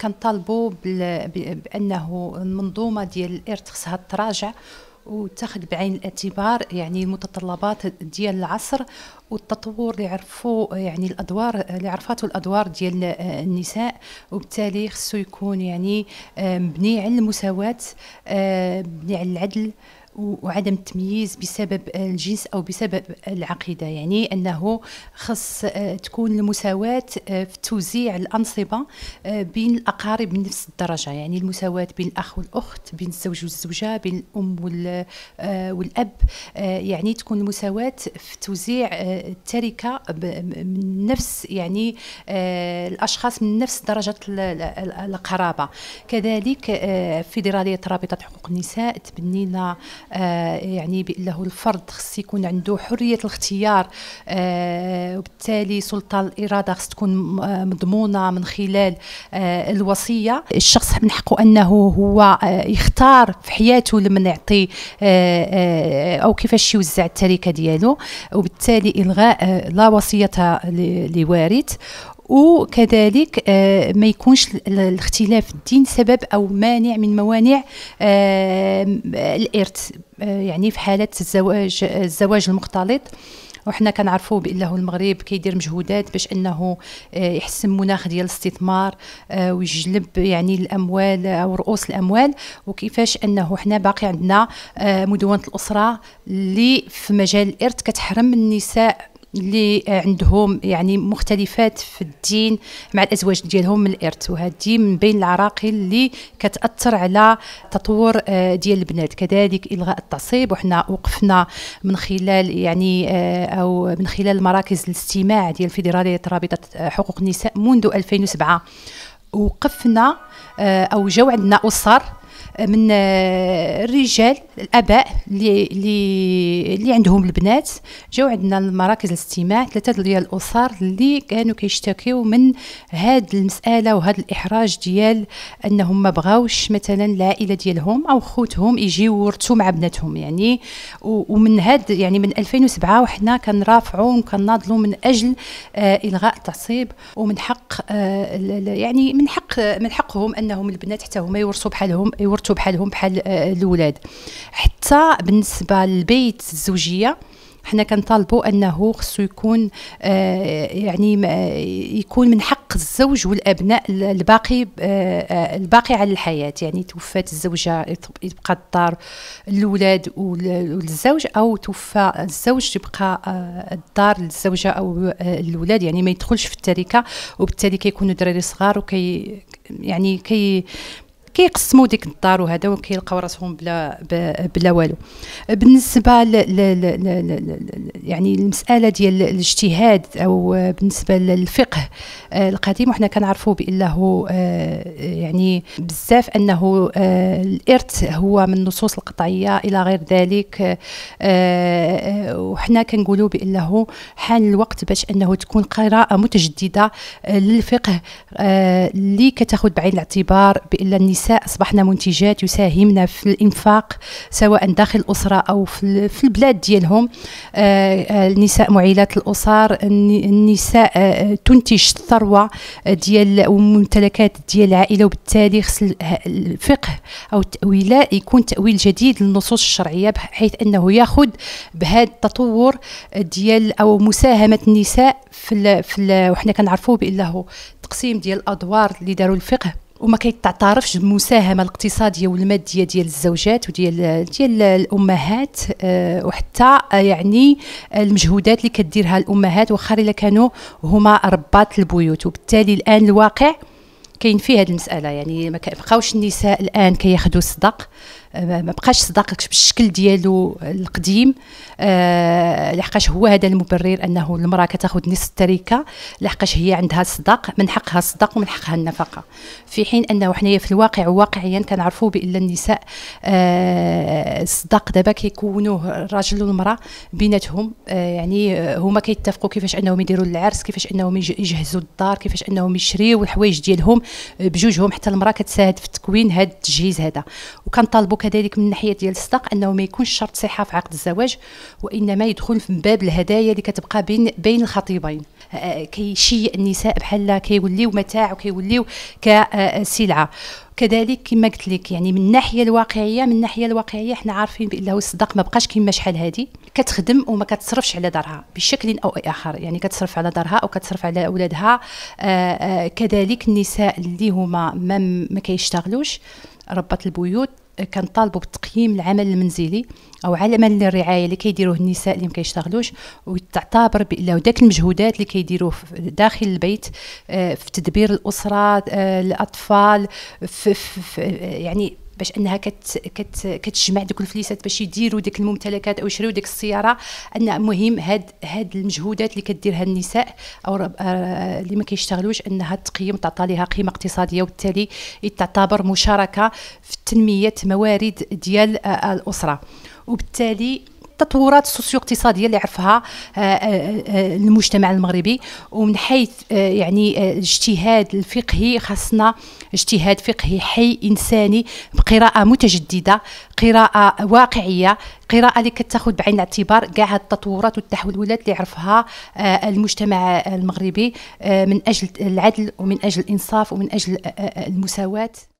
كنطالبوا بانه المنظومه ديال الارث خصها تراجع وتاخذ بعين الاعتبار يعني المتطلبات ديال العصر والتطور اللي عرفوا يعني الادوار اللي عرفاته الادوار ديال آه، النساء وبالتالي خصو يكون يعني آه، مبني على المساواه آه، مبني على العدل وعدم التمييز بسبب الجنس او بسبب العقيده يعني انه خص آه، تكون المساواه آه، في توزيع الانصبه آه، بين الاقارب من نفس الدرجه يعني المساواه بين الاخ والاخت بين الزوج والزوجه بين الام والاب يعني تكون المساواه في توزيع التركه من نفس يعني الاشخاص من نفس درجه القرابه كذلك فيدراليه رابطه حقوق النساء تبنينا آه، يعني بانه الفرد خص يكون عنده حريه الاختيار آه، وبالتالي سلطه الاراده خص تكون آه، مضمونه من خلال الوصيه الشخص من حقه انه هو يختار في حياته لمن يعطي او كيفاش يوزع التركه ديالو وبالتالي الغاء لا وصيه لوارث وكذلك آه، ما يكونش الاختلاف الدين سبب او مانع من موانع آه، الارث آه، يعني في حاله الزواج الزواج المختلط وحنا كنعرفوا بانه المغرب كيدير مجهودات باش انه يحسن مناخ ديال الاستثمار ويجلب يعني الاموال او رؤوس الاموال وكيفاش انه حنا باقي عندنا مدونه الاسره اللي في مجال الارث كتحرم النساء اللي عندهم يعني مختلفات في الدين مع الازواج ديالهم من الارث وهذه من بين العراقيل اللي كتاثر على تطور آه، ديال البنات كذلك الغاء التعصيب وحنا وقفنا من خلال يعني آه، او من خلال مراكز الاستماع ديال فيدراليه رابطه آه، حقوق النساء منذ 2007 وقفنا او جاو عندنا اسر من آه، الرجال الاباء اللي اللي, اللي عندهم البنات جاو عندنا المراكز الاستماع ثلاثه ديال الاسر اللي كانوا كيشتكيو من هاد المساله وهذا الاحراج ديال انهم ما بغاوش مثلا العائله ديالهم او خوتهم يجيو ورثوا مع بناتهم يعني ومن هاد يعني من 2007 وحنا كنرافعوا وكنناضلوا من اجل آه الغاء التعصيب ومن حق آه يعني من حق من حقهم انهم البنات حتى هما يورثوا بحالهم يورثوا بحالهم بحال آه، الاولاد حتى بالنسبه للبيت الزوجيه حنا كنطالبوا انه خصو يكون آه، يعني يكون من حق الزوج والابناء الباقي آه، الباقي على الحياه يعني توفات الزوجه يبقى الدار للولاد والزوج او توفى الزوج تبقى الدار للزوجه او الولاد يعني ما يدخلش في التركه وبالتالي كيكونوا دراري صغار وكي يعني كي كيقسموا ديك الدار وهذا وكيلقاو راسهم بلا بلا والو بالنسبه ل ل ل يعني المساله ديال الاجتهاد او بالنسبه للفقه آه، القديم وحنا كنعرفوا بانه آه، يعني بزاف انه آه، الارث هو من النصوص القطعيه الى غير ذلك وحنا كنقولوا بانه حان الوقت باش انه تكون قراءه متجدده للفقه اللي كتاخذ بعين الاعتبار بان النساء النساء أصبحنا منتجات يساهمن في الإنفاق سواء داخل الأسرة أو في البلاد ديالهم آه، آه، النساء معيلات الأسر النساء آه، تنتج الثروة ديال وممتلكات ديال العائلة وبالتالي خص الفقه أو التأويلات يكون تأويل جديد للنصوص الشرعية بحيث أنه ياخذ بهذا التطور ديال أو مساهمة النساء في في وحنا كنعرفوا بانه تقسيم ديال الادوار اللي داروا الفقه وما كيتعترفش بالمساهمه الاقتصاديه والماديه ديال الزوجات وديال ديال الامهات آه، وحتى آه، يعني المجهودات اللي كديرها الامهات واخا الا كانوا هما رباط البيوت وبالتالي الان الواقع كاين فيه هذه المساله يعني ما بقاوش النساء الان كياخذوا الصدق آه، ما بقاش صداقك بالشكل ديالو القديم آه، لحقاش هو هذا المبرر انه المراه كتاخذ نصف التركه لحقاش هي عندها الصداق من حقها الصداق ومن حقها النفقه في حين انه حنايا في الواقع واقعيا كنعرفوا بان النساء آه، الصداق دابا كيكونوه الراجل والمراه بيناتهم يعني هما كيتفقوا كيفاش انهم يديروا العرس كيفاش انهم يجهزوا الدار كيفاش انهم يشريوا الحوايج ديالهم بجوجهم حتى المراه كتساعد في تكوين هذا التجهيز هذا وكنطالبوا وكذلك من ناحيه ديال الصداق انه ما يكونش شرط صحه في عقد الزواج وانما يدخل في باب الهدايا اللي كتبقى بين بين الخطيبين آه، آه، كيشيء النساء بحال كيوليو متاع وكيوليو كسلعه كذلك كما قلت لك يعني من الناحيه الواقعيه من الناحيه الواقعيه حنا عارفين بانه الصداق ما بقاش كيما شحال هادي كتخدم وما كتصرفش على دارها بشكل او اخر يعني كتصرف على دارها او كتصرف على اولادها آه، كذلك النساء اللي هما ما, ما كيشتغلوش ربات البيوت كنطالبوا بتقييم العمل المنزلي او عمل الرعايه اللي كيديروه النساء اللي ما كيشتغلوش وتعتبر لو داك المجهودات اللي كيديروه داخل البيت آه، في تدبير الاسره آه، الاطفال في, في, في يعني باش انها كت كت كتجمع دوك الفليسات باش يديروا ديك الممتلكات او يشريو ديك السياره ان مهم هاد هاد المجهودات اللي كديرها النساء او آه، اللي ما كيشتغلوش انها تقيم تعطى لها قيمه اقتصاديه وبالتالي تعتبر مشاركه في تنميه موارد ديال آه، الاسره وبالتالي التطورات السوسيو اقتصاديه اللي عرفها آه، آه، آه، المجتمع المغربي ومن حيث يعني الاجتهاد الفقهي خاصنا اجتهاد فقهي حي انساني بقراءه متجدده قراءه واقعيه قراءة اللي كتاخذ بعين الاعتبار كاع التطورات والتحولات اللي عرفها المجتمع المغربي من اجل العدل ومن اجل الانصاف ومن اجل المساواة